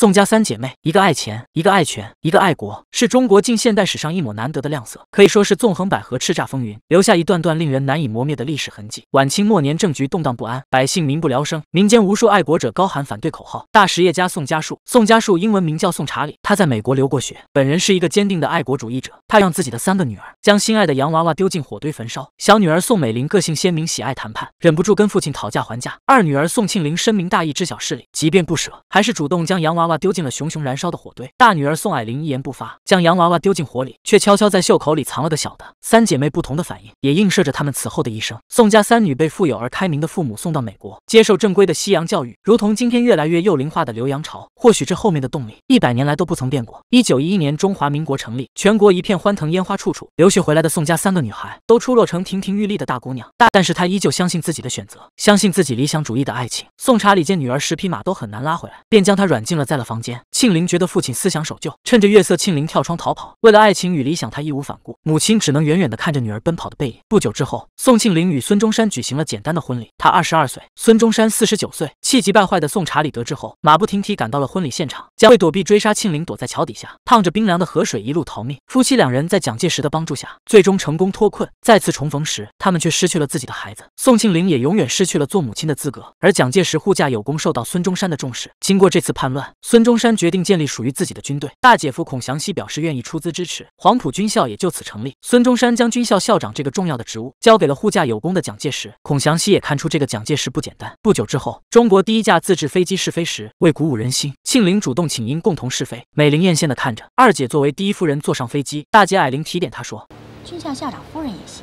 宋家三姐妹，一个爱钱，一个爱权，一个爱国，是中国近现代史上一抹难得的亮色，可以说是纵横捭阖，叱咤风云，留下一段段令人难以磨灭的历史痕迹。晚清末年，政局动荡不安，百姓民不聊生，民间无数爱国者高喊反对口号。大实业家宋家树，宋家树英文名叫宋查理，他在美国留过学，本人是一个坚定的爱国主义者。他让自己的三个女儿将心爱的洋娃娃丢进火堆焚烧。小女儿宋美龄个性鲜明，喜爱谈判，忍不住跟父亲讨价还价。二女儿宋庆龄深明大义，知晓事理，即便不舍，还是主动将洋娃。娃丢进了熊熊燃烧的火堆，大女儿宋霭龄一言不发，将洋娃娃丢进火里，却悄悄在袖口里藏了个小的。三姐妹不同的反应，也映射着她们此后的一生。宋家三女被富有而开明的父母送到美国，接受正规的西洋教育，如同今天越来越幼龄化的留洋潮，或许这后面的动力，一百年来都不曾变过。一九一一年，中华民国成立，全国一片欢腾，烟花处处。留学回来的宋家三个女孩，都出落成亭亭玉立的大姑娘。但是她依旧相信自己的选择，相信自己理想主义的爱情。宋查理见女儿十匹马都很难拉回来，便将她软禁了，在。了房间，庆龄觉得父亲思想守旧。趁着月色，庆龄跳窗逃跑。为了爱情与理想，她义无反顾。母亲只能远远地看着女儿奔跑的背影。不久之后，宋庆龄与孙中山举行了简单的婚礼。她二十二岁，孙中山四十九岁。气急败坏的宋查理得知后，马不停蹄赶到了婚礼现场。将会躲避追杀，庆龄躲在桥底下，趟着冰凉的河水一路逃命。夫妻两人在蒋介石的帮助下，最终成功脱困。再次重逢时，他们却失去了自己的孩子。宋庆龄也永远失去了做母亲的资格。而蒋介石护驾有功，受到孙中山的重视。经过这次叛乱。孙中山决定建立属于自己的军队，大姐夫孔祥熙表示愿意出资支持，黄埔军校也就此成立。孙中山将军校校长这个重要的职务交给了护驾有功的蒋介石。孔祥熙也看出这个蒋介石不简单。不久之后，中国第一架自制飞机试飞时，为鼓舞人心，庆龄主动请缨共同试飞。美玲艳羡的看着二姐作为第一夫人坐上飞机，大姐矮玲提点她说，军校校长夫人也行。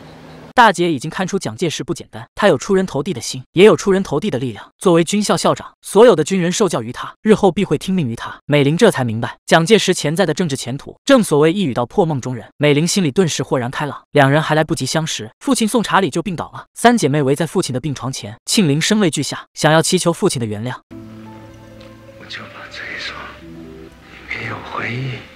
大姐已经看出蒋介石不简单，他有出人头地的心，也有出人头地的力量。作为军校校长，所有的军人受教于他，日后必会听命于他。美玲这才明白蒋介石潜在的政治前途。正所谓一语道破梦中人，美玲心里顿时豁然开朗。两人还来不及相识，父亲送查理就病倒了。三姐妹围在父亲的病床前，庆龄声泪俱下，想要祈求父亲的原谅。我就把这一双，你没有回忆。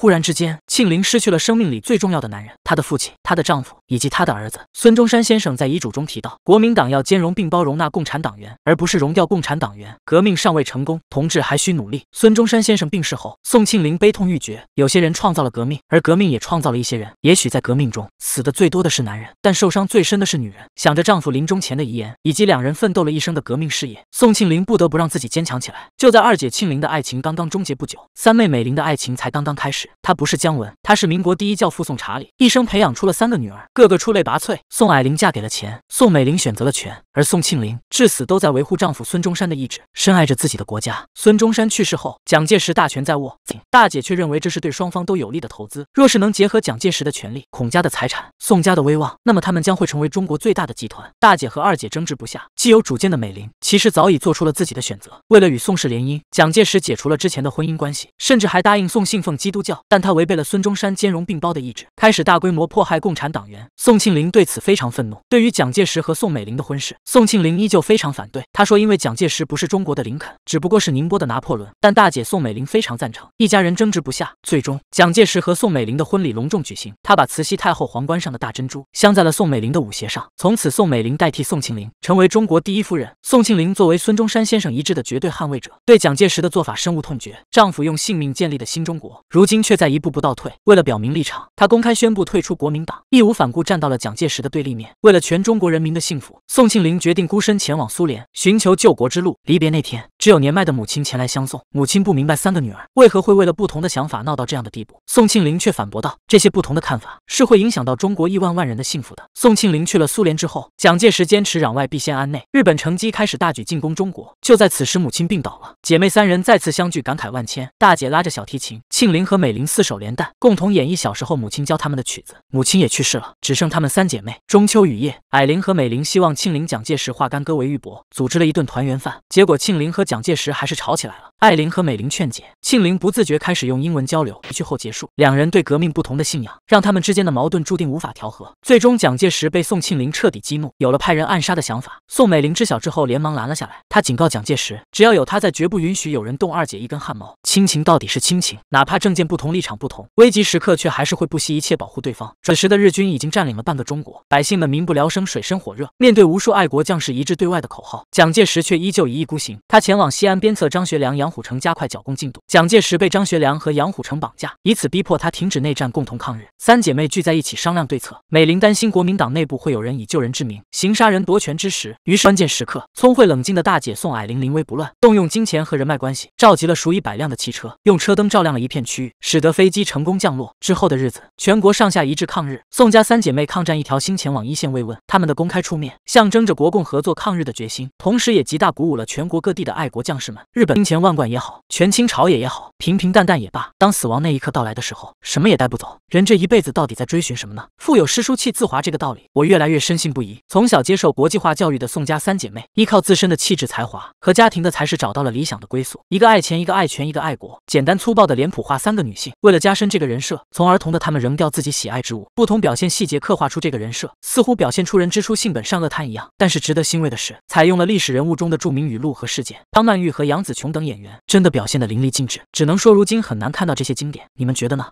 忽然之间。庆龄失去了生命里最重要的男人，她的父亲、她的丈夫以及她的儿子。孙中山先生在遗嘱中提到，国民党要兼容并包容纳共产党员，而不是融掉共产党员。革命尚未成功，同志还需努力。孙中山先生病逝后，宋庆龄悲痛欲绝。有些人创造了革命，而革命也创造了一些人。也许在革命中死的最多的是男人，但受伤最深的是女人。想着丈夫临终前的遗言，以及两人奋斗了一生的革命事业，宋庆龄不得不让自己坚强起来。就在二姐庆龄的爱情刚刚终结不久，三妹美玲的爱情才刚刚开始。她不是姜文。她是民国第一教父宋查理，一生培养出了三个女儿，个个出类拔萃。宋霭龄嫁给了钱，宋美龄选择了权，而宋庆龄至死都在维护丈夫孙中山的意志，深爱着自己的国家。孙中山去世后，蒋介石大权在握，大姐却认为这是对双方都有利的投资。若是能结合蒋介石的权力、孔家的财产、宋家的威望，那么他们将会成为中国最大的集团。大姐和二姐争执不下，既有主见的美龄其实早已做出了自己的选择。为了与宋氏联姻，蒋介石解除了之前的婚姻关系，甚至还答应宋信奉基督教，但他违背了。孙中山兼容并包的意志开始大规模迫害共产党员。宋庆龄对此非常愤怒。对于蒋介石和宋美龄的婚事，宋庆龄依旧非常反对。她说：“因为蒋介石不是中国的林肯，只不过是宁波的拿破仑。”但大姐宋美龄非常赞成，一家人争执不下。最终，蒋介石和宋美龄的婚礼隆重举行。他把慈禧太后皇冠上的大珍珠镶在了宋美龄的舞鞋上。从此，宋美龄代替宋庆龄，成为中国第一夫人。宋庆龄作为孙中山先生一致的绝对捍卫者，对蒋介石的做法深恶痛绝。丈夫用性命建立的新中国，如今却在一步步倒退。退。为了表明立场，他公开宣布退出国民党，义无反顾站到了蒋介石的对立面。为了全中国人民的幸福，宋庆龄决定孤身前往苏联，寻求救国之路。离别那天，只有年迈的母亲前来相送。母亲不明白三个女儿为何会为了不同的想法闹到这样的地步。宋庆龄却反驳道：“这些不同的看法是会影响到中国亿万万人的幸福的。”宋庆龄去了苏联之后，蒋介石坚持攘外必先安内，日本乘机开始大举进攻中国。就在此时，母亲病倒了，姐妹三人再次相聚，感慨万千。大姐拉着小提琴，庆龄和美玲四手联弹。共同演绎小时候母亲教他们的曲子，母亲也去世了，只剩他们三姐妹。中秋雨夜，霭玲和美玲希望庆龄、蒋介石化干戈为玉帛，组织了一顿团圆饭，结果庆龄和蒋介石还是吵起来了。艾琳和美玲劝解庆龄，不自觉开始用英文交流。回去后结束，两人对革命不同的信仰，让他们之间的矛盾注定无法调和。最终，蒋介石被宋庆龄彻底激怒，有了派人暗杀的想法。宋美龄知晓之后，连忙拦了下来。他警告蒋介石，只要有他在，绝不允许有人动二姐一根汗毛。亲情到底是亲情，哪怕政见不同，立场不同，危急时刻却还是会不惜一切保护对方。此时的日军已经占领了半个中国，百姓们民不聊生，水深火热。面对无数爱国将士一致对外的口号，蒋介石却依旧一意孤行。他前往西安，鞭策张学良、杨。虎城加快剿共进度，蒋介石被张学良和杨虎城绑架，以此逼迫他停止内战，共同抗日。三姐妹聚在一起商量对策。美玲担心国民党内部会有人以救人之名行杀人夺权之于是关键时刻，聪慧冷静的大姐宋霭龄临危不乱，动用金钱和人脉关系，召集了数以百辆的汽车，用车灯照亮了一片区域，使得飞机成功降落。之后的日子，全国上下一致抗日。宋家三姐妹抗战一条心，前往一线慰问。他们的公开出面，象征着国共合作抗日的决心，同时也极大鼓舞了全国各地的爱国将士们。日本金钱万贯。管也好，权倾朝野也好，平平淡淡也罢，当死亡那一刻到来的时候，什么也带不走。人这一辈子到底在追寻什么呢？腹有诗书气自华这个道理，我越来越深信不疑。从小接受国际化教育的宋家三姐妹，依靠自身的气质、才华和家庭的才是，找到了理想的归宿。一个爱钱，一个爱权，一个爱国。简单粗暴的脸谱化三个女性，为了加深这个人设，从儿童的他们扔掉自己喜爱之物，不同表现细节刻画出这个人设，似乎表现出人之初性本善恶贪一样。但是值得欣慰的是，采用了历史人物中的著名语录和事件，汤曼玉和杨紫琼等演员。真的表现的淋漓尽致，只能说如今很难看到这些经典，你们觉得呢？